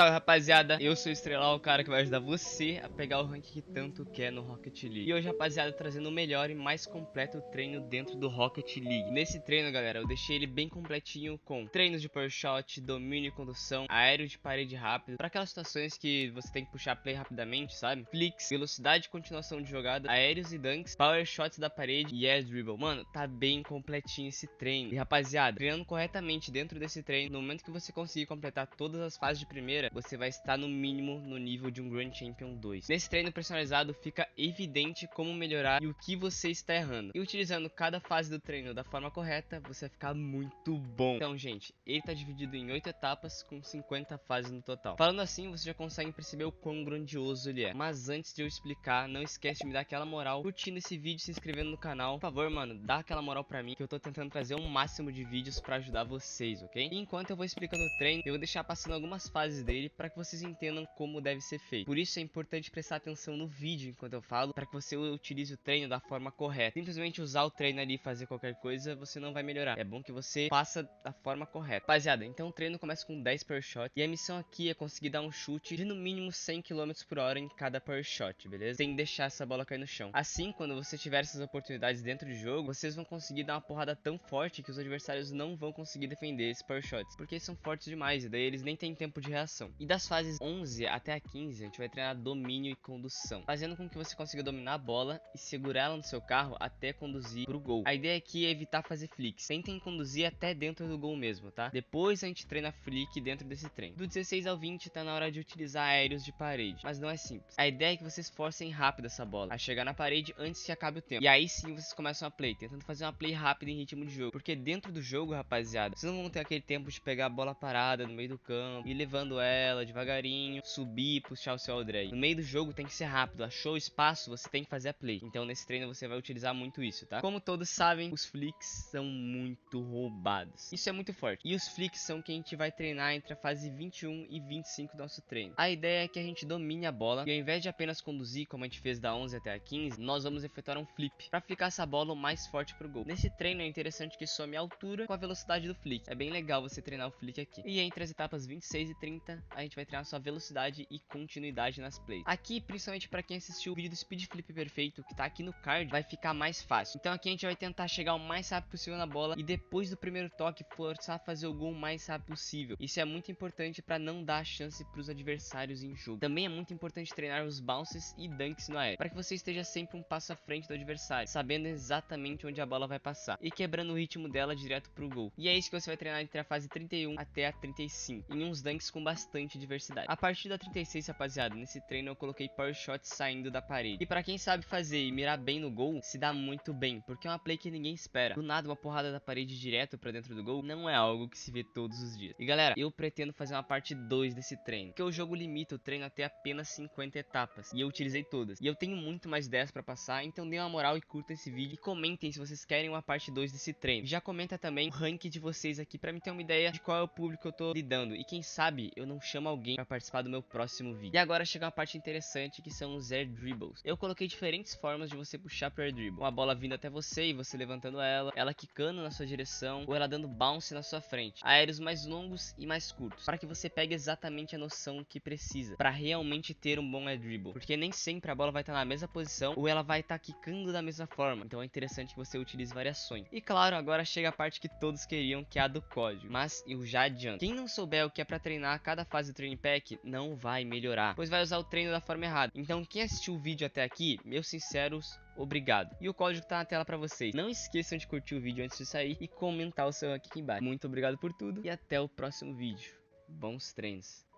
Salve rapaziada, eu sou o Estrelar, o cara que vai ajudar você a pegar o rank que tanto quer no Rocket League E hoje rapaziada, trazendo o melhor e mais completo treino dentro do Rocket League Nesse treino galera, eu deixei ele bem completinho com treinos de power shot, domínio e condução, aéreo de parede rápido Pra aquelas situações que você tem que puxar play rapidamente, sabe? Flicks, velocidade e continuação de jogada, aéreos e dunks, power shots da parede e air dribble Mano, tá bem completinho esse treino E rapaziada, treinando corretamente dentro desse treino, no momento que você conseguir completar todas as fases de primeira primeira, você vai estar no mínimo no nível de um Grand Champion 2. Nesse treino personalizado fica evidente como melhorar e o que você está errando. E utilizando cada fase do treino da forma correta, você vai ficar muito bom. Então, gente, ele está dividido em 8 etapas com 50 fases no total. Falando assim, você já consegue perceber o quão grandioso ele é. Mas antes de eu explicar, não esquece de me dar aquela moral curtindo esse vídeo, se inscrevendo no canal. Por favor, mano, dá aquela moral pra mim que eu tô tentando trazer o um máximo de vídeos pra ajudar vocês, ok? E enquanto eu vou explicando o treino, eu vou deixar passando algumas fases dele dele para que vocês entendam como deve ser feito. Por isso é importante prestar atenção no vídeo enquanto eu falo, para que você utilize o treino da forma correta. Simplesmente usar o treino ali e fazer qualquer coisa, você não vai melhorar. É bom que você faça da forma correta. Rapaziada, então o treino começa com 10 per shot e a missão aqui é conseguir dar um chute de no mínimo 100 km por hora em cada per shot, beleza? Tem que deixar essa bola cair no chão. Assim, quando você tiver essas oportunidades dentro do jogo, vocês vão conseguir dar uma porrada tão forte que os adversários não vão conseguir defender esses per shots, porque eles são fortes demais e daí eles nem têm tempo de reação condução. E das fases 11 até a 15, a gente vai treinar domínio e condução, fazendo com que você consiga dominar a bola e segurá-la no seu carro até conduzir pro gol. A ideia aqui é evitar fazer flicks. Tentem conduzir até dentro do gol mesmo, tá? Depois a gente treina flick dentro desse trem. Do 16 ao 20 tá na hora de utilizar aéreos de parede, mas não é simples. A ideia é que vocês forcem rápido essa bola a chegar na parede antes que acabe o tempo. E aí sim vocês começam a play, tentando fazer uma play rápida em ritmo de jogo, porque dentro do jogo, rapaziada, vocês não vão ter aquele tempo de pegar a bola parada no meio do campo e levando ela ela devagarinho, subir, puxar o seu all drag. No meio do jogo tem que ser rápido, achou espaço, você tem que fazer a play. Então nesse treino você vai utilizar muito isso, tá? Como todos sabem, os flicks são muito roubados. Isso é muito forte. E os flicks são que a gente vai treinar entre a fase 21 e 25 do nosso treino. A ideia é que a gente domine a bola e ao invés de apenas conduzir, como a gente fez da 11 até a 15, nós vamos efetuar um flip para ficar essa bola o mais forte pro gol. Nesse treino é interessante que some a altura com a velocidade do flick. É bem legal você treinar o flick aqui. E entre as etapas 26 e 30 a gente vai treinar sua velocidade e continuidade nas plays. Aqui, principalmente para quem assistiu o vídeo do Speed Flip Perfeito, que tá aqui no card, vai ficar mais fácil. Então aqui a gente vai tentar chegar o mais rápido possível na bola e depois do primeiro toque forçar a fazer o gol o mais rápido possível. Isso é muito importante para não dar chance para os adversários em jogo. Também é muito importante treinar os bounces e dunks no aéreo, para que você esteja sempre um passo à frente do adversário, sabendo exatamente onde a bola vai passar e quebrando o ritmo dela direto pro gol. E é isso que você vai treinar entre a fase 31 até a 35, em uns dunks com bastante bastante diversidade. A partir da 36, rapaziada, nesse treino eu coloquei power shot saindo da parede. E pra quem sabe fazer e mirar bem no gol, se dá muito bem, porque é uma play que ninguém espera. Do nada, uma porrada da parede direto pra dentro do gol não é algo que se vê todos os dias. E galera, eu pretendo fazer uma parte 2 desse treino, porque o jogo limita o treino até apenas 50 etapas, e eu utilizei todas. E eu tenho muito mais 10 pra passar, então dê uma moral e curta esse vídeo e comentem se vocês querem uma parte 2 desse treino. Já comenta também o rank de vocês aqui pra me ter uma ideia de qual é o público que eu tô lidando, e quem sabe eu não chama alguém para participar do meu próximo vídeo. E agora chega uma parte interessante que são os air dribbles. Eu coloquei diferentes formas de você puxar pro air dribble. Uma bola vindo até você e você levantando ela, ela quicando na sua direção ou ela dando bounce na sua frente. Aéreos mais longos e mais curtos, para que você pegue exatamente a noção que precisa para realmente ter um bom air dribble, porque nem sempre a bola vai estar tá na mesma posição ou ela vai estar tá quicando da mesma forma. Então é interessante que você utilize variações. E claro, agora chega a parte que todos queriam, que é a do código, mas eu já adianto. Quem não souber o que é para treinar cada fase do Training Pack não vai melhorar, pois vai usar o treino da forma errada. Então quem assistiu o vídeo até aqui, meus sinceros obrigado. E o código tá na tela para vocês. Não esqueçam de curtir o vídeo antes de sair e comentar o seu aqui embaixo. Muito obrigado por tudo e até o próximo vídeo. Bons treinos.